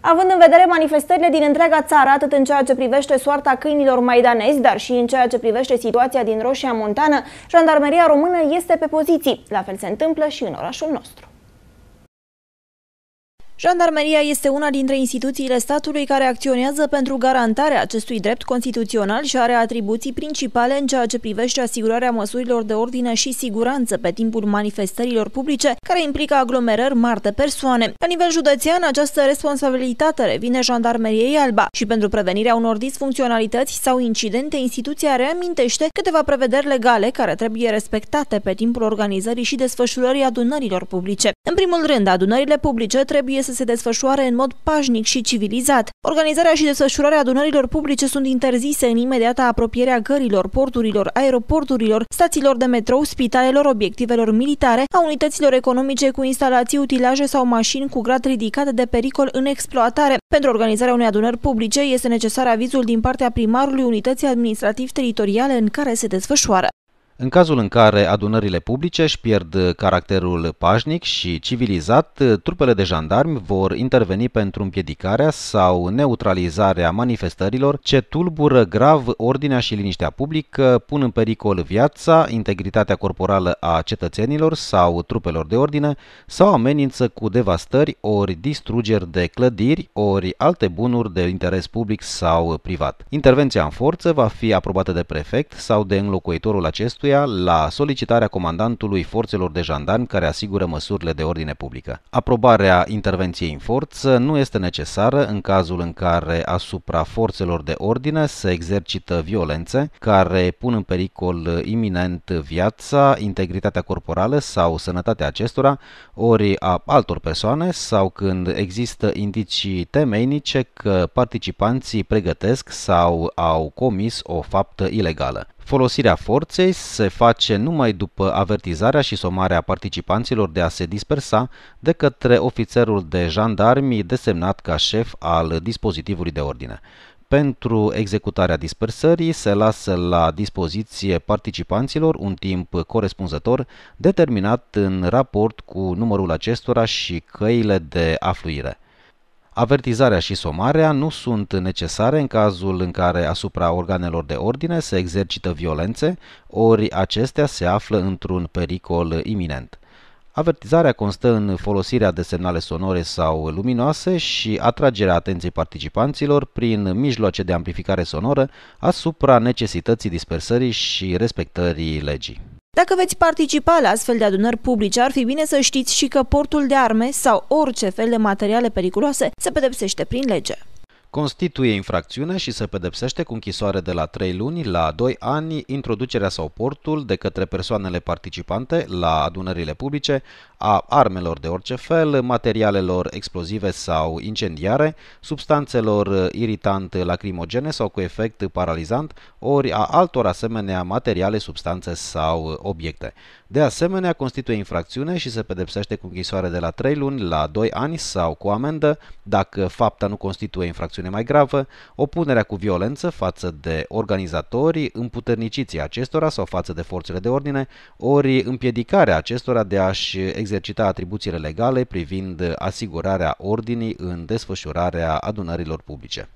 Având în vedere manifestările din întreaga țară, atât în ceea ce privește soarta câinilor maidanezi, dar și în ceea ce privește situația din Roșia Montană, Jandarmeria Română este pe poziții. La fel se întâmplă și în orașul nostru. Jandarmeria este una dintre instituțiile statului care acționează pentru garantarea acestui drept constituțional și are atribuții principale în ceea ce privește asigurarea măsurilor de ordine și siguranță pe timpul manifestărilor publice, care implică aglomerări mari de persoane. La nivel județean, această responsabilitate revine Jandarmeriei Alba și pentru prevenirea unor disfuncționalități sau incidente, instituția reamintește câteva prevederi legale care trebuie respectate pe timpul organizării și desfășurării adunărilor publice. În primul rând, adunările publice trebuie să se desfășoare în mod pașnic și civilizat. Organizarea și desfășurarea adunărilor publice sunt interzise în imediata apropierea gărilor, porturilor, aeroporturilor, stațiilor de metrou, spitalelor, obiectivelor militare, a unităților economice cu instalații, utilaje sau mașini cu grad ridicat de pericol în exploatare. Pentru organizarea unei adunări publice este necesar avizul din partea primarului unității administrativ-teritoriale în care se desfășoară. În cazul în care adunările publice își pierd caracterul pașnic și civilizat, trupele de jandarmi vor interveni pentru împiedicarea sau neutralizarea manifestărilor ce tulbură grav ordinea și liniștea publică, pun în pericol viața, integritatea corporală a cetățenilor sau trupelor de ordine sau amenință cu devastări ori distrugeri de clădiri ori alte bunuri de interes public sau privat. Intervenția în forță va fi aprobată de prefect sau de înlocuitorul acestuia acestuia la solicitarea comandantului forțelor de jandarmi care asigură măsurile de ordine publică. Aprobarea intervenției în forță nu este necesară în cazul în care asupra forțelor de ordine se exercită violențe care pun în pericol iminent viața, integritatea corporală sau sănătatea acestora, ori a altor persoane sau când există indicii temeinice că participanții pregătesc sau au comis o faptă ilegală. Folosirea forței se face numai după avertizarea și somarea participanților de a se dispersa de către ofițerul de jandarmi desemnat ca șef al dispozitivului de ordine. Pentru executarea dispersării se lasă la dispoziție participanților un timp corespunzător determinat în raport cu numărul acestora și căile de afluire. Avertizarea și somarea nu sunt necesare în cazul în care asupra organelor de ordine se exercită violențe, ori acestea se află într-un pericol iminent. Avertizarea constă în folosirea de semnale sonore sau luminoase și atragerea atenției participanților prin mijloace de amplificare sonoră asupra necesității dispersării și respectării legii. Dacă veți participa la astfel de adunări publice, ar fi bine să știți și că portul de arme sau orice fel de materiale periculoase se pedepsește prin lege constituie infracțiune și se pedepsește cu închisoare de la 3 luni la 2 ani introducerea sau portul de către persoanele participante la adunările publice a armelor de orice fel, materialelor explozive sau incendiare, substanțelor uh, iritante uh, lacrimogene sau cu efect paralizant, ori a altor asemenea materiale, substanțe sau uh, obiecte. De asemenea, constituie infracțiune și se pedepsește cu închisoare de la 3 luni la 2 ani sau cu amendă, dacă fapta nu constituie infracțiune mai gravă, opunerea cu violență față de organizatori, împuterniciții acestora sau față de forțele de ordine, ori împiedicarea acestora de a-și exercita atribuțiile legale privind asigurarea ordinii în desfășurarea adunărilor publice.